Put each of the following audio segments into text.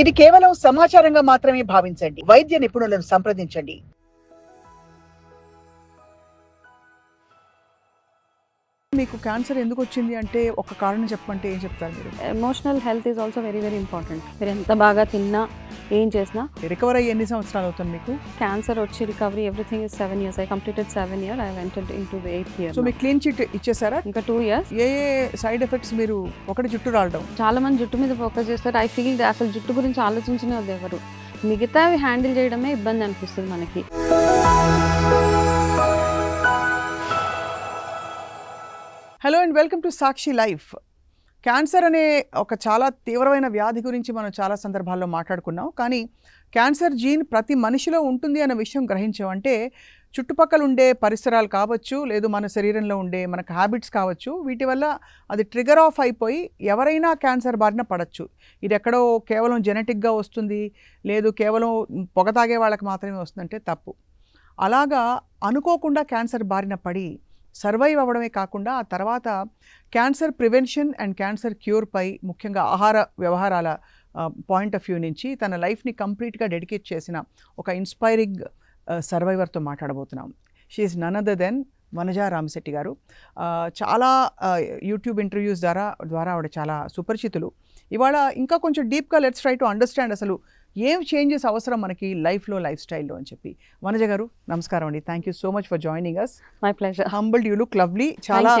ఇది కేవలం సమాచారంగా మాత్రమే భావించండి వైద్య నిపుణులను సంప్రదించండి మీకు క్యాన్సర్ ఎందుకు వచ్చింది అంటే ఒక కారణం చెప్పమంటే ఏం చెప్తారు మీరు emotional health is also very very important మీరు ఎంత బాగా తిన్నా ఏం చేసినా రికవర్ అయ్యి ఎన్ని సంవత్సరాలు అవుతుంది మీకు క్యాన్సర్ వచ్చి recovery everything is seven years I completed seven year I went into eighth year so మీకు క్లీన్ చిట్ ఇచ్చేసారా ఇంకా టూ ఇయర్స్ ఏ ఏ సైడ్ ఎఫెక్ట్స్ మీరు ఒకటి జుట్టు రావడం చాలా మంది జుట్టు మీద ఫోకస్ చేస్తారు ఐ ఫీల్ అసలు జుట్టు గురించి ఆలోచించిన ఎవరు మిగతావి హ్యాండిల్ చేయడమే ఇబ్బంది అనిపిస్తుంది మనకి hello and welcome to Sakshi life cancer అనే ఒక చాలా తీవ్రమైన వ్యాధి గురించి మనం చాలా సందర్భాల్లో మాట్లాడుకున్నాం కానీ క్యాన్సర్ జీన్ ప్రతి మనిషిలో ఉంటుంది అనే విషయం గ్రహించామంటే చుట్టుపక్కల ఉండే పరిసరాలు కావచ్చు లేదు మన శరీరంలో ఉండే మనకు హ్యాబిట్స్ కావచ్చు వీటి వల్ల అది ట్రిగర్ ఆఫ్ అయిపోయి ఎవరైనా క్యాన్సర్ బారిన పడచ్చు ఇది ఎక్కడో కేవలం జెనెటిక్గా వస్తుంది లేదు కేవలం పొగ తాగే వాళ్ళకి మాత్రమే వస్తుందంటే తప్పు అలాగా అనుకోకుండా క్యాన్సర్ బారిన పడి సర్వైవ్ అవ్వడమే కాకుండా ఆ తర్వాత క్యాన్సర్ ప్రివెన్షన్ అండ్ క్యాన్సర్ క్యూర్పై ముఖ్యంగా ఆహార వ్యవహారాల పాయింట్ ఆఫ్ వ్యూ నుంచి తన లైఫ్ని కంప్లీట్గా డెడికేట్ చేసిన ఒక ఇన్స్పైరింగ్ సర్వైవర్తో మాట్లాడబోతున్నాం she's none other than Vanaja Ramasetti garu చాలా యూట్యూబ్ ఇంటర్వ్యూస్ ద్వారా ద్వారా ఆవిడ చాలా సుపరిచితులు ఇవాళ ఇంకా కొంచెం డీప్గా లెట్స్ ట్రై టు అండర్స్టాండ్ అసలు ఏం చేంజెస్ అవసరం మనకి లైఫ్లో లైఫ్ స్టైల్లో అని చెప్పి వనజ గారు నమస్కారం అండి thank you so much for joining us my pleasure humbled you look lovely చాలా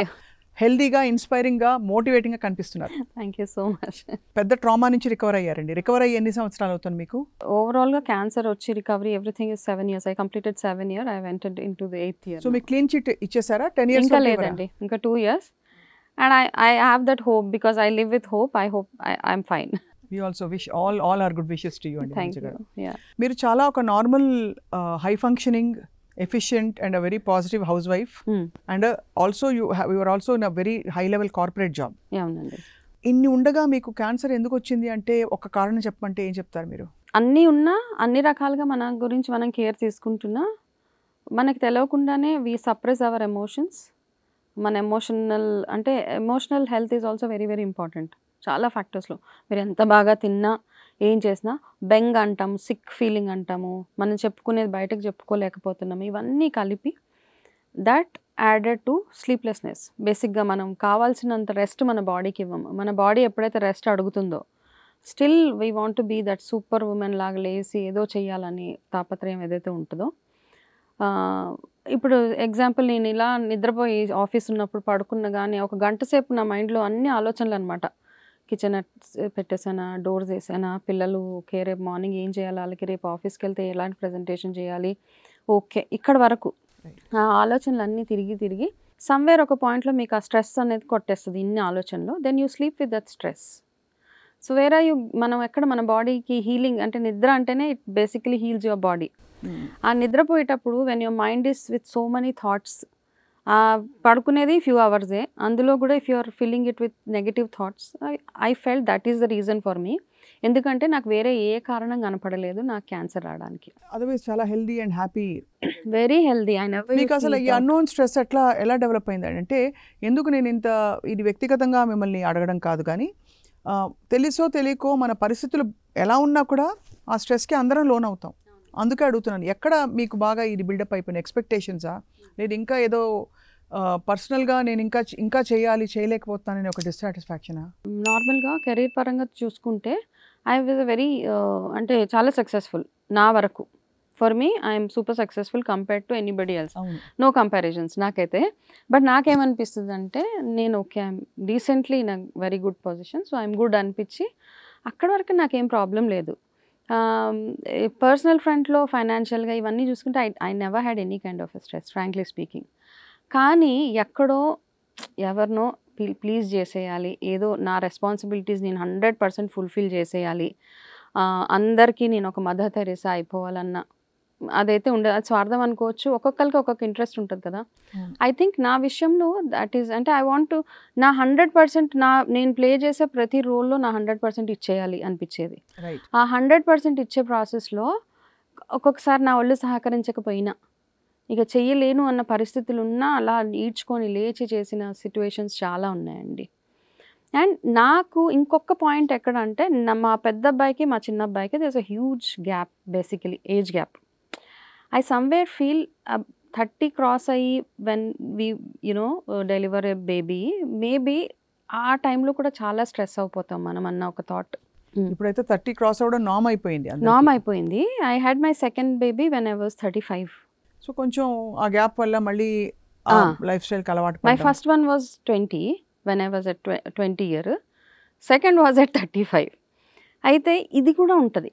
హెల్దీగా ఇన్స్పైరింగ్గా మోటివేటింగ్గా కనిపిస్తున్నారు థ్యాంక్ యూ సో మచ్ పెద్ద ట్రామా నుంచి రికవర్ అయ్యారండి రికవర్ అయ్యి ఎన్ని సంవత్సరాలు అవుతుంది మీకు ఓవరాల్గా క్యాన్సర్ వచ్చి recovery everything is seven years I completed seven year I wented into the eighth year so మీకు క్లీన్ చిట్ ఇచ్చేసారా టెన్ ఇయర్స్ ఇంకా లేదండి ఇంకా two years and I I have that hope because I live with hope I hope I I'm fine we also wish all all our good wishes to you అండి మీరు చాలా ఒక normal high functioning efficient and a very positive housewife and also you you're also in a very high level corporate job ఇన్ని ఉండగా మీకు cancer ఎందుకు వచ్చింది అంటే ఒక కారణం చెప్పమంటే ఏం చెప్తారు మీరు అన్నీ ఉన్నా అన్ని రకాలుగా మన గురించి మనం కేర్ తీసుకుంటున్నా మనకి తెలియకుండానే వి సప్రెస్ అవర్ ఎమోషన్స్ మన ఎమోషనల్ అంటే emotional health is also very very important చాలా ఫ్యాక్టర్స్లో మీరు ఎంత బాగా తిన్నా ఏం చేసినా బెంగ్ అంటాం సిక్ ఫీలింగ్ అంటాము మనం చెప్పుకునేది బయటకు చెప్పుకోలేకపోతున్నాం ఇవన్నీ కలిపి దట్ యాడెడ్ టు స్లీప్లెస్నెస్ బేసిక్గా మనం కావాల్సినంత రెస్ట్ మన బాడీకి ఇవ్వము మన బాడీ ఎప్పుడైతే రెస్ట్ అడుగుతుందో still we want be that super woman లాగా లేసి ఏదో చేయాలని తాపత్రయం ఏదైతే ఉంటుందో ఇప్పుడు ఎగ్జాంపుల్ నేను ఇలా నిద్రపోయి ఆఫీస్ ఉన్నప్పుడు పడుకున్న కానీ ఒక గంట సేపు నా మైండ్లో అన్ని ఆలోచనలు అనమాట కిచెన్ పెట్టేసానా డోర్స్ వేసానా పిల్లలు ఓకే రేపు మార్నింగ్ ఏం చేయాలి వాళ్ళకి రేపు ఆఫీస్కి వెళ్తే ఎలాంటి ప్రజెంటేషన్ చేయాలి ఓకే ఇక్కడ వరకు ఆ ఆలోచనలు అన్నీ తిరిగి తిరిగి సమ్వేర్ ఒక పాయింట్లో మీకు ఆ స్ట్రెస్ అనేది కొట్టేస్తుంది ఇన్ని ఆలోచనలు then you sleep with that stress so వేరే యూ మనం ఎక్కడ మన బాడీకి హీలింగ్ అంటే నిద్ర అంటేనే it basically heals your body ఆ నిద్రపోయేటప్పుడు when your mind is with so many thoughts పడుకునేది ఫ్యూ అవర్సే అందులో కూడా if you are feeling it with negative thoughts I fell that is the reason for me ఎందుకంటే నాకు వేరే ఏ కారణం కనపడలేదు నాకు క్యాన్సర్ రావడానికి అదర్వైజ్ చాలా healthy and happy very healthy ఆయన మీకు అసలు ఈ అన్నోన్ స్ట్రెస్ ఎట్లా ఎలా డెవలప్ అయింది అంటే ఎందుకు నేను ఇంత ఇది వ్యక్తిగతంగా మిమ్మల్ని అడగడం కాదు కానీ తెలుసో తెలియకో మన పరిస్థితులు ఎలా ఉన్నా కూడా ఆ స్ట్రెస్కి అందరం లోన్ అవుతాం అందుకే అడుగుతున్నాను ఎక్కడ మీకు బాగా ఇది బిల్డప్ అయిపోయిన ఎక్స్పెక్టేషన్సా లేదు ఇంకా ఏదో పర్సనల్గా నేను ఇంకా ఇంకా చేయాలి చేయలేకపోతున్నానని ఒక డిస్సాటిస్ఫాక్షనా నార్మల్గా కెరీర్ పరంగా చూసుకుంటే ఐ వాజ్ వెరీ అంటే చాలా సక్సెస్ఫుల్ నా వరకు for me I'm super successful compare to anybody else no comparisons నాకైతే బట్ నాకేమనిపిస్తుంది అంటే నేను okay I'm recently in very good position so I'm good అనిపించి అక్కడ వరకు నాకేం ప్రాబ్లం లేదు పర్సనల్ ఫ్రంట్లో ఫైనాన్షియల్గా ఇవన్నీ చూసుకుంటే I I never had any kind of stress frankly speaking కానీ ఎక్కడో ఎవరినో ప్లీజ్ చేసేయాలి ఏదో నా రెస్పాన్సిబిలిటీస్ నేను హండ్రెడ్ పర్సెంట్ ఫుల్ఫిల్ చేసేయాలి అందరికీ నేను ఒక మదర్ తెరేసా అయిపోవాలన్న అదైతే ఉండదు అది స్వార్థం అనుకోవచ్చు ఒక్కొక్కరికి ఒక్కొక్క ఇంట్రెస్ట్ ఉంటుంది కదా ఐ థింక్ నా విషయంలో దట్ ఈస్ అంటే ఐ వాంట్ టు నా హండ్రెడ్ పర్సెంట్ నా నేను ప్లే చేసే ప్రతి రోల్లో నా హండ్రెడ్ పర్సెంట్ ఇచ్చేయాలి అనిపించేది ఆ హండ్రెడ్ పర్సెంట్ ఇచ్చే ప్రాసెస్లో ఒక్కొక్కసారి నా ఒళ్ళు సహకరించకపోయినా ఇక చెయ్యలేను అన్న పరిస్థితులు ఉన్నా అలా ఈడ్చుకొని లేచి చేసిన సిచ్యువేషన్స్ చాలా ఉన్నాయండి అండ్ నాకు ఇంకొక పాయింట్ ఎక్కడ అంటే మా పెద్ద అబ్బాయికి మా చిన్న అబ్బాయికి this a huge gap basically age gap I somewhere feel thirty cross అయ్యి when we you know deliver a baby maybe ఆ టైంలో కూడా చాలా స్ట్రెస్ అయిపోతాం మనం అన్న ఒక థాట్ hmm. ఇప్పుడైతే థర్టీ క్రాస్ అవ్వడం నామ్ అయిపోయింది నామ్ అయిపోయింది I had my second baby when I was thirty five so కొంచెం ఆ గ్యాప్ వల్ల మళ్ళీ లైఫ్ స్టైల్ అలవాటు my first one was twenty when I was at twenty year second was at thirty five అయితే ఇది కూడా ఉంటుంది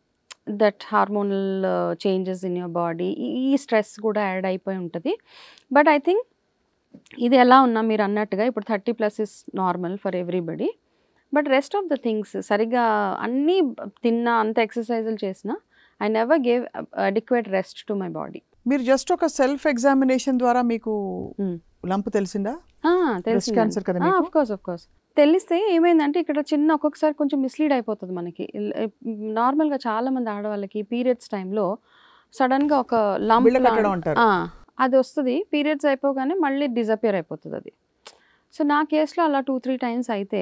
that hormonal changes in your body ఈ స్ట్రెస్ కూడా యాడ్ అయిపోయి ఉంటుంది బట్ ఐ థింక్ ఇది ఎలా ఉన్నా మీరు అన్నట్టుగా ఇప్పుడు thirty plus is normal for everybody but rest of the things సరిగ్గా అన్నీ తిన్నా అంత ఎక్సర్సైజులు చేసినా I never gave adequate rest to my body మీరు జస్ట్ ఒక సెల్ఫ్ ఎగ్జామినేషన్ ద్వారా మీకు hmm. లంపు తెలిసిందా తెలిసి క్యాన్సర్ కదా ఆఫ్ కోర్స్ ఆఫ్ కోర్స్ తెలిస్తే ఏమైందంటే ఇక్కడ చిన్న ఒక్కొక్కసారి కొంచెం మిస్లీడ్ అయిపోతుంది మనకి నార్మల్గా చాలామంది ఆడవాళ్ళకి పీరియడ్స్ టైంలో సడన్గా ఒక లంప్ అది వస్తుంది పీరియడ్స్ అయిపోగానే మళ్ళీ డిజపియర్ అయిపోతుంది అది సో నా కేసులో అలా టూ త్రీ టైమ్స్ అయితే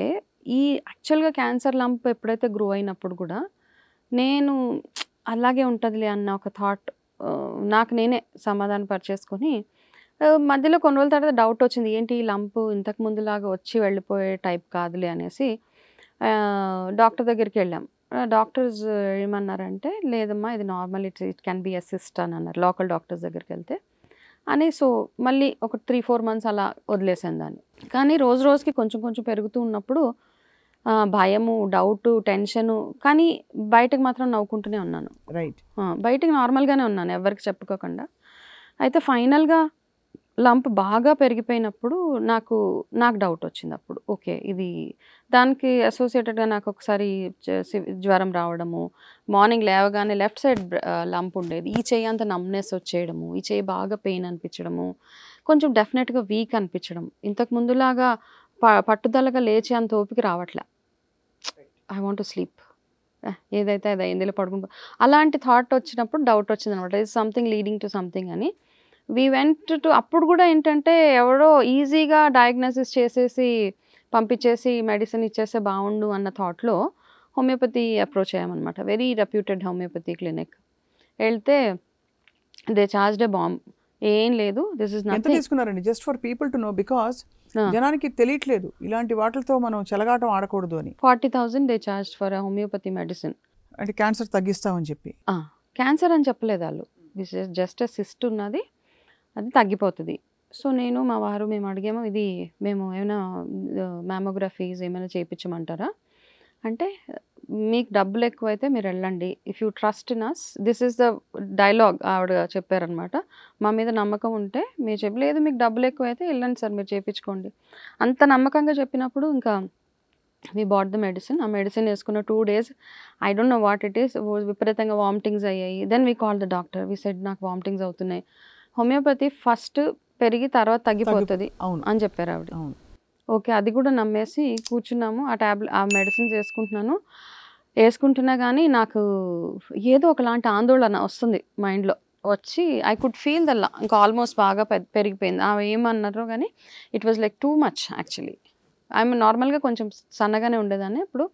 ఈ యాక్చువల్గా క్యాన్సర్ లంప్ ఎప్పుడైతే గ్రో అయినప్పుడు కూడా నేను అలాగే ఉంటుందిలే అన్న ఒక థాట్ నాకు నేనే సమాధానం పరిచేసుకొని మధ్యలో కొన్ని రోజుల తర్వాత డౌట్ వచ్చింది ఏంటి ఈ లంపు ఇంతకు ముందులాగా వచ్చి వెళ్ళిపోయే టైప్ కాదులే అనేసి డాక్టర్ దగ్గరికి వెళ్ళాం డాక్టర్స్ ఏమన్నారంటే లేదమ్మా ఇది normal it it can be a cyst అని అన్నారు లోకల్ డాక్టర్స్ దగ్గరికి వెళ్తే అని సో మళ్ళీ ఒక త్రీ ఫోర్ మంత్స్ అలా వదిలేసాను దాన్ని కానీ రోజు రోజుకి కొంచెం కొంచెం పెరుగుతూ ఉన్నప్పుడు భయము డౌటు టెన్షను కానీ బయటకు మాత్రం నవ్వుకుంటూనే ఉన్నాను రైట్ బయటకు నార్మల్గానే ఉన్నాను ఎవరికి చెప్పుకోకుండా అయితే ఫైనల్గా లంప్ బాగా పెరిగిపోయినప్పుడు నాకు నాకు డౌట్ వచ్చింది అప్పుడు ఓకే ఇది దానికి అసోసియేటెడ్గా నాకు ఒకసారి జ్వరం రావడము మార్నింగ్ లేవగానే లెఫ్ట్ సైడ్ లంప్ ఉండేది ఈ చేయి అంత నమ్నెస్ వచ్చేయడము ఈ చేయి బాగా పెయిన్ అనిపించడము కొంచెం డెఫినెట్గా వీక్ అనిపించడం ఇంతకు ముందులాగా ప పట్టుదలగా లేచి అంత ఓపిక రావట్లే ఐ వాంట్ టు స్లీప్ ఏదైతే అదే ఎందులో పడుకుంటా అలాంటి థాట్ వచ్చినప్పుడు డౌట్ వచ్చింది అనమాట is something leading to something అని వీ వెంట్ టు అప్పుడు కూడా ఏంటంటే ఎవరో ఈజీగా డయాగ్నోసిస్ చేసేసి పంపించేసి మెడిసిన్ ఇచ్చేస్తే బాగుండు అన్న థాట్లో హోమియోపతి అప్రోచ్ అయ్యామన్నమాట వెరీ రెప్యూటెడ్ హోమియోపతి క్లినిక్ వెళ్తే దే చార్జ్డ్ డే బాంబ్ ఏం లేదు దిస్ ఇస్ నాట్ తీసుకున్నారండి just for people to know because జనానికి తెలియట్లేదు ఇలాంటి వాటితో మనం చెలగాటం ఆడకూడదు అని forty thousand they charge for homeopathy medicine అంటే క్యాన్సర్ తగ్గిస్తామని చెప్పి క్యాన్సర్ అని చెప్పలేదు వాళ్ళు జస్ట్ జస్ట్ సిస్ట్ ఉన్నది అది తగ్గిపోతుంది. సో, నేను, మా వారు మేము అడిగాము ఇది మేము ఏమైనా మ్యామోగ్రఫీస్ ఏమైనా చేయించమంటారా? అంటే మీకు డబ్బులు ఎక్కువైతే వెళ్ళండి if you trust in us this is the dialogue ఆవిడ చెప్పారనమాట. మా మీద నమ్మకం ఉంటే మీరు చెప్పి లేదు మీకు డబ్బులు ఎక్కువైతే వెళ్ళండి సార్ మీరు చేయించుకోండి అంత నమ్మకంగా చెప్పినప్పుడు ఇంకా వి బాట్ ద మెడిసిన్. ఆ మెడిసిన్ వేసుకున్న two days I don't know what it is. విపరీతంగా వామిటింగ్స్ అయ్యాయి. Then we call the doctor. We said నాకు వామిటింగ్స్ అవుతున్నాయి. హోమియోపతి ఫస్ట్ పెరిగి తర్వాత తగ్గిపోతుంది అవును అని చెప్పారు ఆవిడ అవును ఓకే అది కూడా నమ్మేసి కూర్చున్నాము ఆ ట్యాబ్లెట్ ఆ మెడిసిన్స్ వేసుకుంటున్నాను వేసుకుంటున్నా కానీ నాకు ఏదో ఒకలాంటి ఆందోళన వస్తుంది మైండ్లో వచ్చి ఐ కుడ్ ఫీల్ దల్లా ఇంకా ఆల్మోస్ట్ బాగా పెరిగిపోయింది ఆమె ఏమన్నారో కానీ it was like too much actually ఆమె నార్మల్గా కొంచెం సన్నగానే ఉండేదాన్ని ఇప్పుడు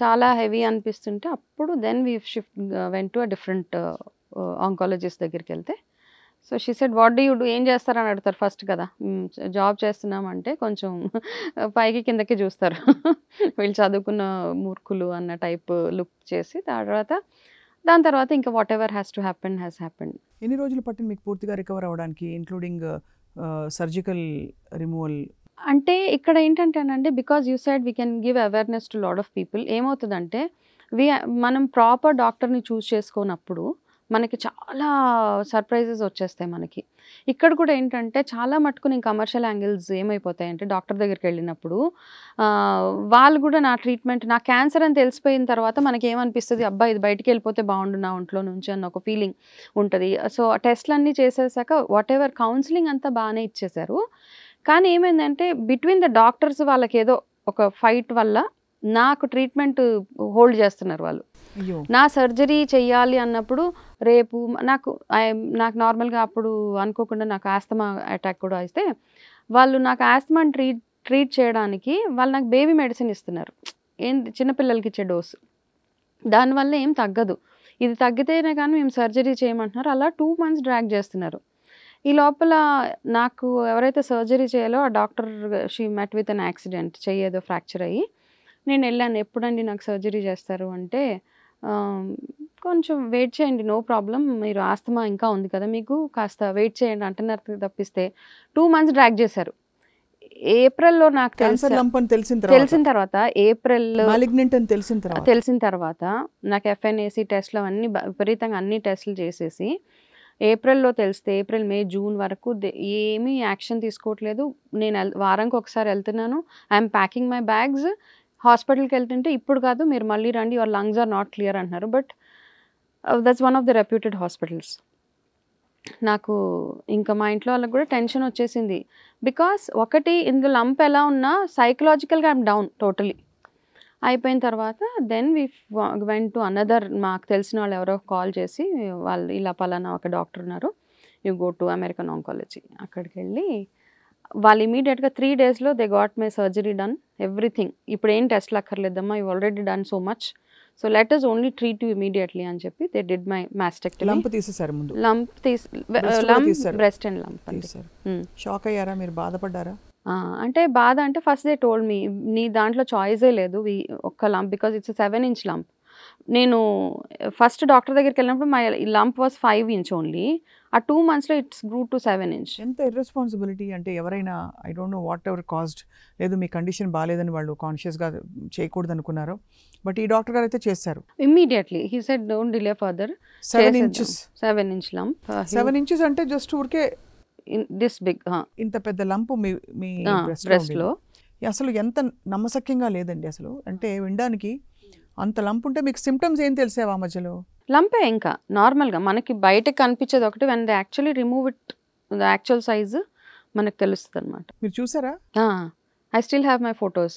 చాలా హెవీ అనిపిస్తుంటే అప్పుడు then we shift went to different oncologist దగ్గరికి వెళ్తే so she said what do you do ఏం చేస్తారని అడుగుతారు ఫస్ట్ కదా జాబ్ చేస్తున్నామంటే కొంచెం పైకి కిందకి చూస్తారు వీళ్ళు చదువుకున్న మూర్ఖులు అన్న టైప్ లుక్ చేసి తర్వాత దాని తర్వాత ఇంకా whatever has to happen has happen ఎన్ని రోజులు పట్టింది మీకు పూర్తిగా రికవర్ అవ్వడానికి ఇంక్లూడింగ్ సర్జికల్ రిమూవల్ అంటే ఇక్కడ ఏంటంటే ఏంటంటేనండి because you side we can give awareness to lot of people ఏమవుతుందంటే వి మనం ప్రాపర్ డాక్టర్ని చూస్ చేసుకున్నప్పుడు మనకి చాలా సర్ప్రైజెస్ వచ్చేస్తాయి మనకి ఇక్కడ కూడా ఏంటంటే చాలా మటుకు నేను కమర్షియల్ యాంగిల్స్ ఏమైపోతాయంటే డాక్టర్ దగ్గరికి వెళ్ళినప్పుడు వాళ్ళు కూడా నా ట్రీట్మెంట్ నా క్యాన్సర్ అని తెలిసిపోయిన తర్వాత మనకి ఏమనిపిస్తుంది అబ్బాయి ఇది బయటికి వెళ్ళిపోతే బాగుండు నా ఒంట్లో నుంచి అన్న ఒక ఫీలింగ్ ఉంటుంది సో టెస్ట్లన్నీ చేసేసాక వాట్ ఎవర్ కౌన్సిలింగ్ అంతా బాగానే ఇచ్చేశారు కానీ ఏమైందంటే బిట్వీన్ ద డాక్టర్స్ వాళ్ళకి ఏదో ఒక ఫైట్ వల్ల నాకు ట్రీట్మెంట్ హోల్డ్ చేస్తున్నారు వాళ్ళు నా సర్జరీ చెయ్యాలి అన్నప్పుడు రేపు నాకు నాకు నార్మల్గా అప్పుడు అనుకోకుండా నాకు ఆస్తమా అటాక్ కూడా అయితే వాళ్ళు నాకు ఆస్తమా ట్రీట్ ట్రీట్ చేయడానికి వాళ్ళు నాకు బేబీ మెడిసిన్ ఇస్తున్నారు ఏంటి చిన్నపిల్లలకి ఇచ్చే డోసు దానివల్ల ఏం తగ్గదు ఇది తగ్గితేనే కానీ మేము సర్జరీ చేయమంటున్నారు అలా టూ మంత్స్ డ్రాగ్ చేస్తున్నారు ఈ లోపల నాకు ఎవరైతే సర్జరీ చేయాలో ఆ doctor she met with an accident చెయ్యేదో ఫ్రాక్చర్ అయ్యి నేను వెళ్ళాను ఎప్పుడండి నాకు సర్జరీ చేస్తారు అంటే కొంచెం వెయిట్ చేయండి నో ప్రాబ్లం మీరు ఆస్తమా ఇంకా ఉంది కదా మీకు కాస్త వెయిట్ చేయండి అంటున్నారు తప్పిస్తే టూ మంత్స్ డ్రాక్ చేశారు ఏప్రిల్లో నాకు తెలిసిన తెలిసిన తర్వాత ఏప్రిల్ తెలిసిన తెలిసిన తర్వాత నాకు ఎఫ్ఎన్ఏసీ టెస్ట్లు అవన్నీ విపరీతంగా అన్ని టెస్ట్లు చేసేసి ఏప్రిల్లో తెలిస్తే ఏప్రిల్ మే జూన్ వరకు ఏమీ యాక్షన్ తీసుకోవట్లేదు నేను వారానికి ఒకసారి వెళ్తున్నాను ఐఎమ్ ప్యాకింగ్ మై బ్యాగ్స్ హాస్పిటల్కి వెళ్తుంటే ఇప్పుడు కాదు మీరు మళ్ళీ రండి your lungs are not clear అంటున్నారు but that's one of the reputed hospitals నాకు ఇంకా మా ఇంట్లో వాళ్ళకి కూడా టెన్షన్ వచ్చేసింది బికాస్ ఒకటి ఇందులో లంప్ ఎలా ఉన్నా సైకలాజికల్గా ఐమ్ డౌన్ టోటలీ అయిపోయిన తర్వాత then we went to another మాకు తెలిసిన వాళ్ళు ఎవరో కాల్ చేసి వాళ్ళు ఇలా పలానా ఒక డాక్టర్ ఉన్నారు you go to American oncology అక్కడికి వెళ్ళి వాళ్ళు ఇమీడియట్గా త్రీ డేస్లో they got my surgery done everything ఇప్పుడు ఏం టెస్ట్లు అక్కర్లేదమ్మా you already done so much so let is only treat you immediately అని చెప్పి they did my mastectomy lump తీసేసారు ముందు లంప్ తీసి lump breast and lump shock అయ్యారా మీరు బాధపడ్డారా అంటే బాధ అంటే ఫస్ట్ దే టోల్డ్ మీ నీ దాంట్లో చాయిసే లేదు ఒక్క lump because it's seven inch lump నేను ఫస్ట్ డాక్టర్ దగ్గరికి వెళ్ళినప్పుడు my lump was five inch only ఆ టూ మంత్స్లో it's grew to seven inch ఎంత ఇర్రెస్పాన్సిబిలిటీ అంటే ఎవరైనా I don't know whatever cost లేదు మీ కండిషన్ బాగాలేదని వాళ్ళు కాన్షియస్గా చేయకూడదు అనుకున్నారు బట్ ఈ డాక్టర్ గారు అయితే చేశారు immediately he said don't delay further seven inches seven inch lump seven inches అంటే జస్ట్ ఊరికే దిస్ బిగ్ ఇంత పెద్ద లంప్ మీ మీ బ్రెస్ట్లో అసలు ఎంత నమ్మసక్యంగా లేదండి అసలు అంటే వినడానికి అంత లంప్ ఉంటే మీకు సిమ్టమ్స్ ఏం తెలిసేవా మధ్యలో లంపే ఇంకా నార్మల్గా మనకి బయటకు కనిపించేది ఒకటి when they actually remove it the actual size మనకు తెలుస్తుంది అనమాట మీరు చూసారా I still have my photos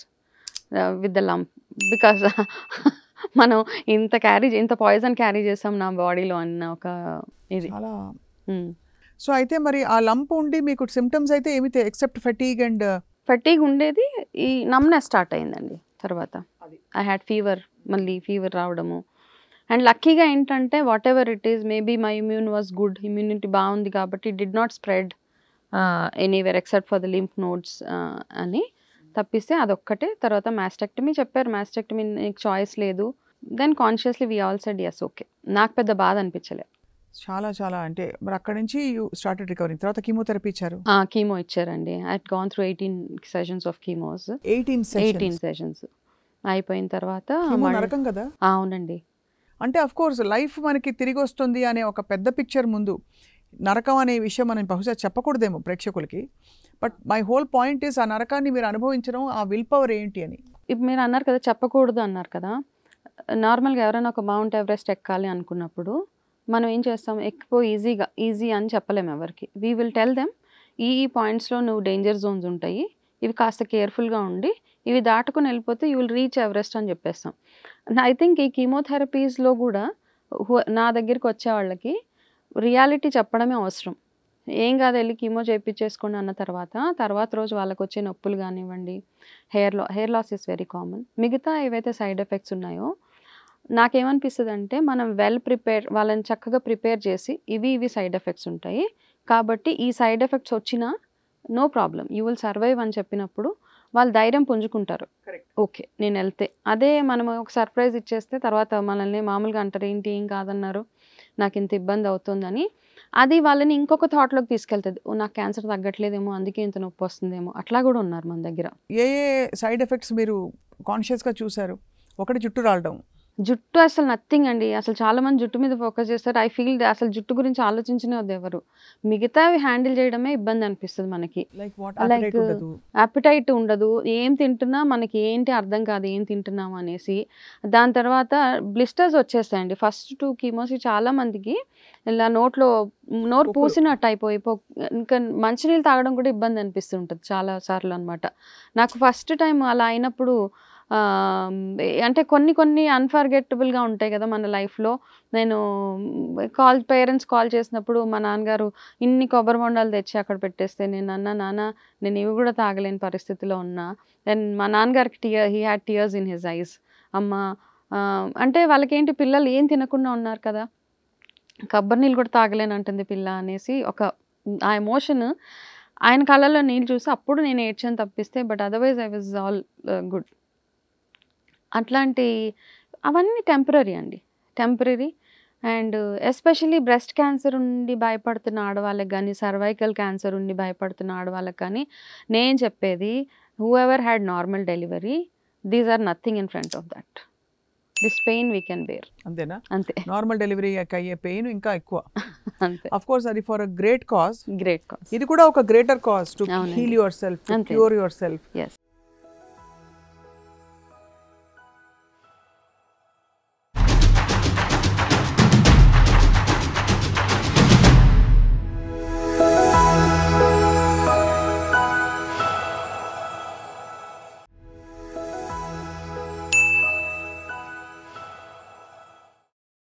with the lump because మనం ఇంత క్యారీ ఇంత పాయిజన్ క్యారీ చేసాం నా బాడీలో అన్న ఒక ఇది సో అయితే మరి ఆ లంప్ ఉండి మీకు సిమ్టమ్స్ అయితే ఏమి ఎక్సెప్ట్ ఫెటీగ్ అండ్ ఫెటీగ్ ఉండేది ఈ నమ్నెస్ స్టార్ట్ అయిందండి తర్వాత ఐ హ్యాడ్ ఫీవర్ మళ్ళీ ఫీవర్ రావడము అండ్ లక్కీగా ఏంటంటే whatever it is maybe my immune was good immunity బాగుంది కాబట్టి did not spread anywhere except for the lymph nodes అని తప్పిస్తే అదొక్కటే తర్వాత మ్యాస్టెక్టమీ చెప్పారు మ్యాస్టెక్టమీ నీకు చాయిస్ లేదు then consciously we all said yes okay నాకు పెద్ద బాధ అనిపించలే చాలా చాలా అంటే మరి అక్కడ నుంచి యూ స్టార్టెడ్ రికవరింగ్ తర్వాత కీమోథెరపీ ఇచ్చారు కీమో ఇచ్చారండి I gone through eighteen sessions of chemos eighteen eighteen sessions అయిపోయిన తర్వాత నరకం కదా అవునండి అంటే అఫ్ కోర్స్ లైఫ్ మనకి తిరిగి వస్తుంది అనే ఒక పెద్ద పిక్చర్ ముందు నరకం అనే విషయం మనం బహుశా చెప్పకూడదేమో ప్రేక్షకులకి but my whole point is ఆ నరకాన్ని మీరు అనుభవించడం ఆ విల్ పవర్ ఏంటి అని ఇప్పుడు మీరు అన్నారు కదా చెప్పకూడదు అన్నారు కదా నార్మల్గా ఎవరైనా ఒక మౌంట్ ఎవరెస్ట్ ఎక్కాలి అనుకున్నప్పుడు మనం ఏం చేస్తాం ఎక్కువ ఈజీగా ఈజీ అని చెప్పలేము ఎవరికి వీ విల్ టెల్ దెమ్ ఈ ఈ పాయింట్స్లో నువ్వు డేంజర్ జోన్స్ ఉంటాయి ఇవి కాస్త కేర్ఫుల్గా ఉండి ఇవి దాటుకుని వెళ్ళిపోతే యూ విల్ రీచ్ ఎవరెస్ట్ అని చెప్పేస్తాం ఐ థింక్ ఈ కీమోథెరపీస్లో కూడా నా దగ్గరికి వచ్చే వాళ్ళకి రియాలిటీ చెప్పడమే అవసరం ఏం కాదు వెళ్ళి కీమో చేయించేసుకోండి అన్న తర్వాత తర్వాత రోజు వాళ్ళకి వచ్చే నొప్పులు కానివ్వండి హెయిర్ లా hair loss is very common మిగతా ఏవైతే సైడ్ ఎఫెక్ట్స్ ఉన్నాయో నాకేమనిపిస్తుంది అంటే మనం వెల్ ప్రిపేర్ వాళ్ళని చక్కగా ప్రిపేర్ చేసి ఇవి ఇవి సైడ్ ఎఫెక్ట్స్ ఉంటాయి కాబట్టి ఈ సైడ్ ఎఫెక్ట్స్ వచ్చినా no problem you will survive అని చెప్పినప్పుడు వాళ్ళు ధైర్యం పుంజుకుంటారు ఓకే నేను వెళ్తే అదే మనం ఒక సర్ప్రైజ్ ఇచ్చేస్తే తర్వాత మనల్ని మామూలుగా అంటారు ఏంటి ఏం కాదన్నారు నాకు ఇంత ఇబ్బంది అవుతుందని అది వాళ్ళని ఇంకొక థాట్లోకి తీసుకెళ్తుంది నాకు క్యాన్సర్ తగ్గట్లేదేమో అందుకే ఇంత నొప్పి వస్తుందేమో అట్లా కూడా ఉన్నారు మన దగ్గర ఏ ఏ సైడ్ ఎఫెక్ట్స్ మీరు కాన్షియస్గా చూసారు ఒకటి జుట్టు రాలడం జుట్టు అసలు నథింగ్ అండి అసలు చాలామంది జుట్టు మీద ఫోకస్ చేస్తారు ఐ ఫీల్ అసలు జుట్టు గురించి ఆలోచించిన ఎవరు మిగతావి హ్యాండిల్ చేయడమే ఇబ్బంది అనిపిస్తుంది మనకి లైక్ అపిటైట్ ఉండదు ఏం తింటున్నా మనకి ఏంటి అర్థం కాదు ఏం తింటున్నాం అనేసి దాని తర్వాత బ్లిస్టర్స్ వచ్చేస్తాయండి ఫస్ట్ టూ కీమోస్ చాలా మందికి ఇలా నోట్లో నోరు పూసినట్టు అయిపోయి ఇంకా మంచినీళ్ళు తాగడం కూడా ఇబ్బంది అనిపిస్తుంటుంది చాలా సార్లు అనమాట నాకు ఫస్ట్ టైం అలా అయినప్పుడు అంటే కొన్ని కొన్ని అన్ఫర్గెట్టబుల్గా ఉంటాయి కదా మన లైఫ్లో నేను కాల్ పేరెంట్స్ కాల్ చేసినప్పుడు మా నాన్నగారు ఇన్ని కొబ్బరి బొండాలు తెచ్చి అక్కడ పెట్టేస్తే నేను అన్న నాన్న నేను ఇవి కూడా తాగలేని పరిస్థితిలో ఉన్నా దెన్ మా నాన్నగారికి tear he had tears in his eyes అమ్మ అంటే వాళ్ళకేంటి పిల్లలు ఏం తినకుండా ఉన్నారు కదా కొబ్బరి నీళ్ళు కూడా తాగలేనంటుంది పిల్ల అనేసి ఒక ఆ ఎమోషన్ ఆయన కళ్ళలో నీళ్ళు చూసి అప్పుడు నేను ఏడ్చాను తప్పిస్తే but otherwise I was all good అట్లాంటి అవన్నీ టెంపరీ అండి temporary and especially breast cancer ఉండి భయపడుతున్న ఆడవాళ్ళకి కానీ సర్వైకల్ క్యాన్సర్ ఉండి భయపడుతున్న ఆడవాళ్ళకి కానీ నేను చెప్పేది whoever had normal delivery these are nothing in front of that this pain we can bear అంతేనా అంతే నార్మల్ డెలివరీ అయ్యే పెయిన్ ఇంకా ఎక్కువ అంతే అఫ్ కోర్స్ అది for a great cause great cause ఇది కూడా ఒక greater cause to heal yourself cure yourself yes